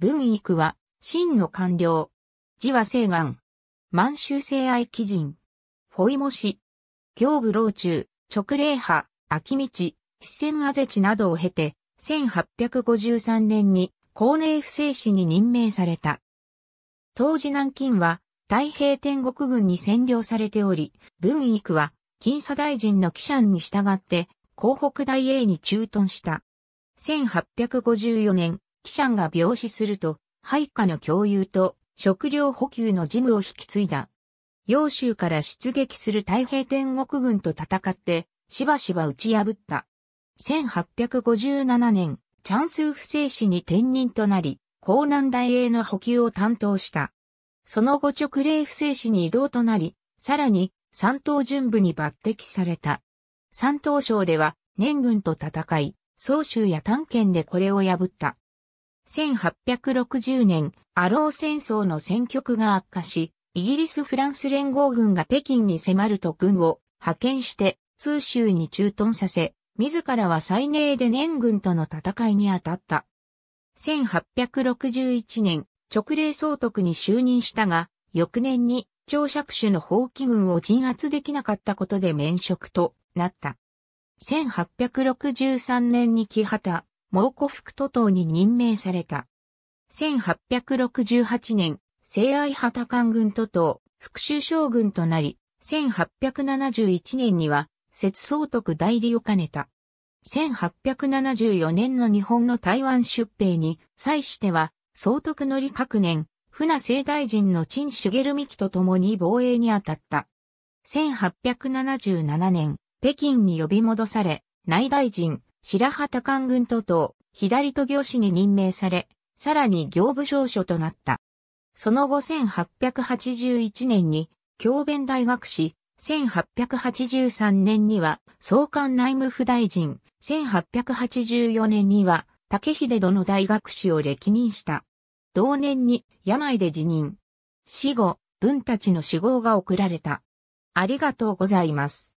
文育は、真の官僚。字は西岸。満州聖愛基人。フォイモ氏。行部老中、直令派、秋道、四川あぜ地などを経て、1853年に、高寧府正史に任命された。当時南京は、太平天国軍に占領されており、文育は、金左大臣の記者に従って、広北大英に駐屯した。1854年、キシャンが病死すると、配下の共有と食料補給の事務を引き継いだ。洋州から出撃する太平天国軍と戦って、しばしば打ち破った。1857年、チャンスウ不正氏に転任となり、江南大英の補給を担当した。その後直令不正氏に移動となり、さらに三島巡部に抜擢された。三島省では年軍と戦い、総州や探検でこれを破った。1860年、アロー戦争の戦局が悪化し、イギリス・フランス連合軍が北京に迫ると軍を派遣して、通州に駐屯させ、自らは最寧で年軍との戦いに当たった。1861年、直令総督に就任したが、翌年に、長尺種の放棄軍を鎮圧できなかったことで免職となった。1863年に木畑、蒙古副都統に任命された。1868年、西愛旗官軍都統、副州将軍となり、1871年には、節総督代理を兼ねた。1874年の日本の台湾出兵に際しては、総督のり各年、船政大臣の陳茂美紀と共に防衛に当たった。1877年、北京に呼び戻され、内大臣、白旗官軍都と左都行使に任命され、さらに行部少書となった。その後1881年に、教弁大学士、1883年には、総監内務府大臣、1884年には、竹秀殿大学士を歴任した。同年に、病で辞任。死後、文たちの死亡が送られた。ありがとうございます。